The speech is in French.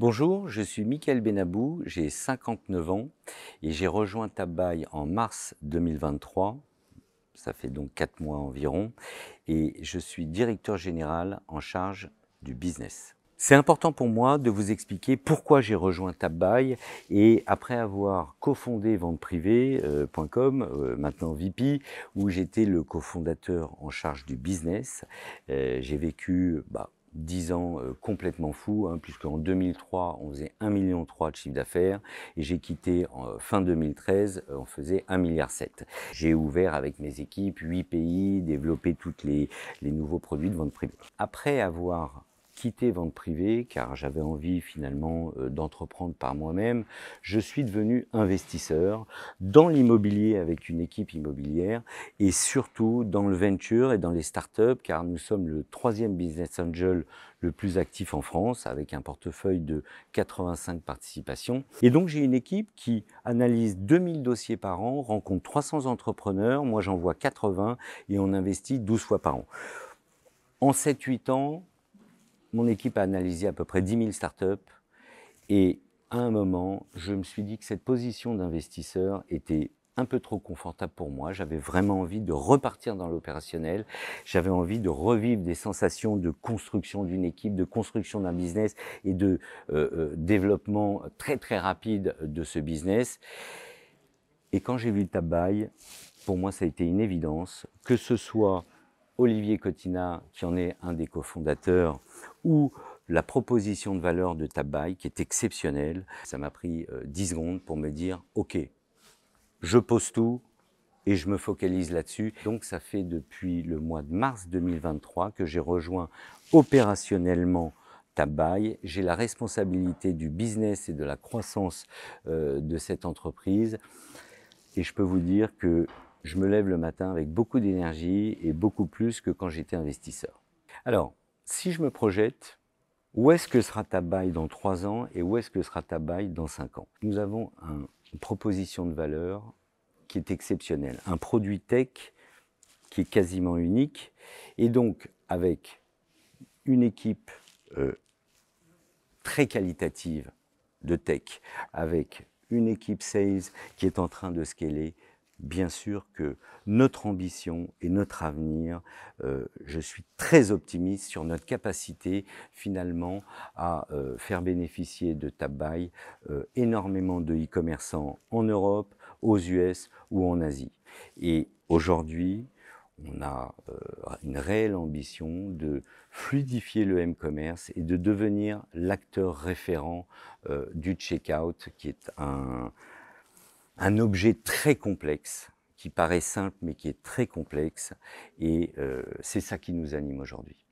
Bonjour, je suis Michael Benabou, j'ai 59 ans et j'ai rejoint Tabaye en mars 2023, ça fait donc 4 mois environ, et je suis directeur général en charge du business. C'est important pour moi de vous expliquer pourquoi j'ai rejoint Tabaye et après avoir cofondé venteprivée.com, euh, euh, maintenant VP, où j'étais le cofondateur en charge du business, euh, j'ai vécu bah, 10 ans euh, complètement fou, hein, puisqu'en 2003, on faisait 1,3 million de chiffre d'affaires, et j'ai quitté en euh, fin 2013, euh, on faisait 1,7 milliard. J'ai ouvert avec mes équipes 8 pays, développé tous les, les nouveaux produits de vente privée. Après avoir quitter vente privée car j'avais envie finalement euh, d'entreprendre par moi-même. Je suis devenu investisseur dans l'immobilier avec une équipe immobilière et surtout dans le venture et dans les startups car nous sommes le troisième business angel le plus actif en France avec un portefeuille de 85 participations. Et donc j'ai une équipe qui analyse 2000 dossiers par an, rencontre 300 entrepreneurs, moi j'en vois 80 et on investit 12 fois par an. En 7-8 ans, mon équipe a analysé à peu près 10 000 startups et à un moment, je me suis dit que cette position d'investisseur était un peu trop confortable pour moi. J'avais vraiment envie de repartir dans l'opérationnel. J'avais envie de revivre des sensations de construction d'une équipe, de construction d'un business et de euh, euh, développement très très rapide de ce business. Et quand j'ai vu le tabac, pour moi, ça a été une évidence, que ce soit Olivier Cotina, qui en est un des cofondateurs, ou la proposition de valeur de Tabay, qui est exceptionnelle. Ça m'a pris 10 euh, secondes pour me dire, OK, je pose tout et je me focalise là-dessus. Donc ça fait depuis le mois de mars 2023 que j'ai rejoint opérationnellement Tabay. J'ai la responsabilité du business et de la croissance euh, de cette entreprise. Et je peux vous dire que je me lève le matin avec beaucoup d'énergie et beaucoup plus que quand j'étais investisseur. Alors, si je me projette, où est-ce que sera ta baille dans 3 ans et où est-ce que sera ta baille dans 5 ans Nous avons une proposition de valeur qui est exceptionnelle, un produit tech qui est quasiment unique et donc avec une équipe euh, très qualitative de tech, avec une équipe sales qui est en train de scaler, bien sûr que notre ambition et notre avenir, euh, je suis très optimiste sur notre capacité finalement à euh, faire bénéficier de Tabby euh, énormément de e-commerçants en Europe, aux US ou en Asie. Et aujourd'hui, on a une réelle ambition de fluidifier le m-commerce et de devenir l'acteur référent du checkout, qui est un, un objet très complexe, qui paraît simple mais qui est très complexe, et euh, c'est ça qui nous anime aujourd'hui.